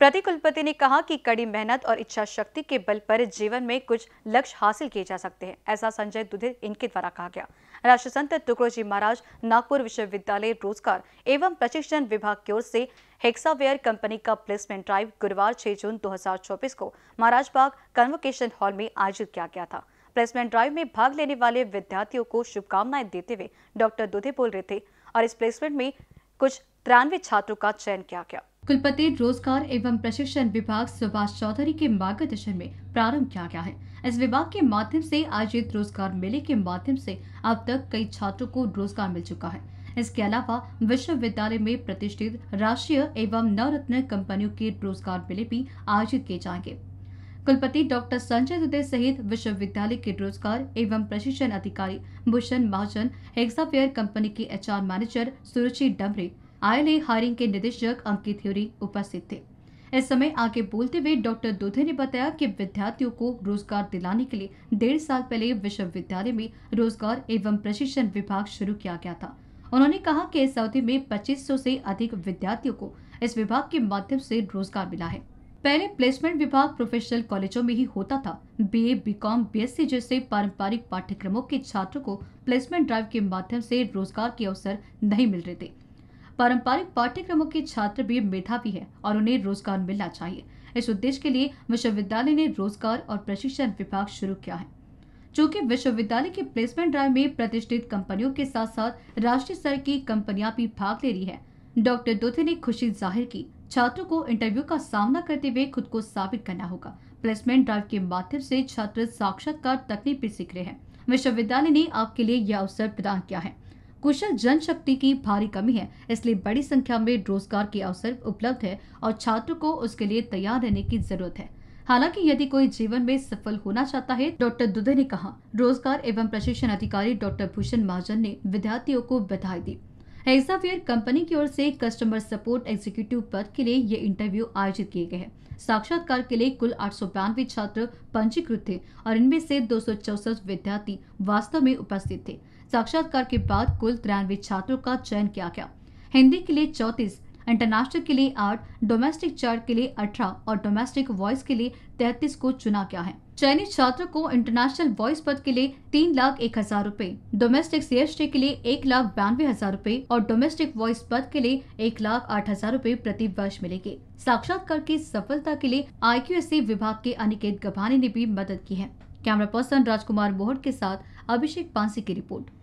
प्रति कुलपति ने कहा कि कड़ी मेहनत और इच्छा शक्ति के बल पर जीवन में कुछ लक्ष्य हासिल किए जा सकते हैं ऐसा संजय दुधे इनके द्वारा कहा गया राष्ट्र संत टुकड़ोजी महाराज नागपुर विश्वविद्यालय रोजगार एवं प्रशिक्षण विभाग की ओर से हेक्सावेयर कंपनी का प्लेसमेंट ड्राइव गुरुवार छह जून दो को महाराज बाग कन्वोकेशन हॉल में आयोजित किया गया था प्लेसमेंट ड्राइव में भाग लेने वाले विद्यार्थियों को शुभकामनाएं देते हुए डॉक्टर दुधे बोल रहे थे और इस प्लेसमेंट में कुछ तिरानवे छात्रों का चयन किया गया कुलपति रोजगार एवं प्रशिक्षण विभाग सुभाष चौधरी के मार्गदर्शन में प्रारंभ किया गया है इस विभाग के माध्यम से आयोजित रोजगार मेले के माध्यम से अब तक कई छात्रों को रोजगार मिल चुका है इसके अलावा विश्वविद्यालय में प्रतिष्ठित राष्ट्रीय एवं नवरत्न कंपनियों के रोजगार मेले भी आयोजित किए जाएंगे कुलपति डॉक्टर संजय दुदे सहित विश्वविद्यालय के रोजगार एवं प्रशिक्षण अधिकारी भूषण महाजन एक्साफेयर कंपनी के एचआर मैनेजर सुरुचि डमरे आयल ए हायरिंग के निदेशक अंकित थ्योरी उपस्थित थे इस समय आगे बोलते हुए डॉक्टर दुधे ने बताया कि विद्यार्थियों को रोजगार दिलाने के लिए डेढ़ साल पहले विश्वविद्यालय में रोजगार एवं प्रशिक्षण विभाग शुरू किया गया था उन्होंने कहा कि इस अवधि में 2500 से अधिक विद्यार्थियों को इस विभाग के माध्यम से रोजगार मिला है पहले प्लेसमेंट विभाग प्रोफेशनल कॉलेजों में ही होता था बी बी एस सी जैसे पारंपरिक पाठ्यक्रमों के छात्रों को प्लेसमेंट ड्राइव के माध्यम से रोजगार के अवसर नहीं मिल रहे थे पारंपरिक पाठ्यक्रमों के छात्र भी मेधावी है और उन्हें रोजगार मिलना चाहिए इस उद्देश्य के लिए विश्वविद्यालय ने रोजगार और प्रशिक्षण विभाग शुरू किया है चूंकि विश्वविद्यालय के प्लेसमेंट ड्राइव में प्रतिष्ठित कंपनियों के साथ साथ राष्ट्रीय स्तर की कंपनियां भी भाग ले रही है डॉक्टर दोथे ने खुशी जाहिर की छात्रों को इंटरव्यू का सामना करते हुए खुद को साबित करना होगा प्लेसमेंट ड्राइव के माध्यम से छात्र साक्षात्कार तकनीक भी सीख रहे हैं विश्वविद्यालय ने आपके लिए यह अवसर प्रदान किया है कुशल जनशक्ति की भारी कमी है इसलिए बड़ी संख्या में रोजगार के अवसर उपलब्ध है और छात्र को उसके लिए तैयार रहने की जरूरत है हालांकि यदि कोई जीवन में सफल होना चाहता है डॉक्टर दुबे ने कहा रोजगार एवं प्रशिक्षण अधिकारी डॉक्टर भूषण महाजन ने विद्यार्थियों को बधाई दी एक्साफेयर कंपनी की ओर से कस्टमर सपोर्ट एग्जीक्यूटिव पद के लिए ये इंटरव्यू आयोजित किए गए हैं साक्षात्कार के लिए कुल आठ छात्र पंजीकृत थे और इनमें से दो विद्यार्थी वास्तव में उपस्थित थे साक्षात्कार के बाद कुल तिरानवे छात्रों का चयन किया गया हिंदी के लिए चौतीस इंटरनेशनल के लिए आठ डोमेस्टिक चार्ट के लिए अठारह और डोमेस्टिक वॉइस के लिए तैतीस को चुना गया है चयनित छात्र को इंटरनेशनल वॉइस पद के लिए तीन लाख एक हजार रूपए डोमेस्टिक सी के लिए एक लाख बयानवे हजार रूपए और डोमेस्टिक वॉइस पद के लिए एक लाख आठ हजार रूपए प्रति वर्ष मिलेंगे साक्षात्कार की सफलता के लिए आई विभाग के अनिकेत गभानी ने भी मदद की है कैमरा पर्सन राजकुमार मोहट के साथ अभिषेक पांसी की रिपोर्ट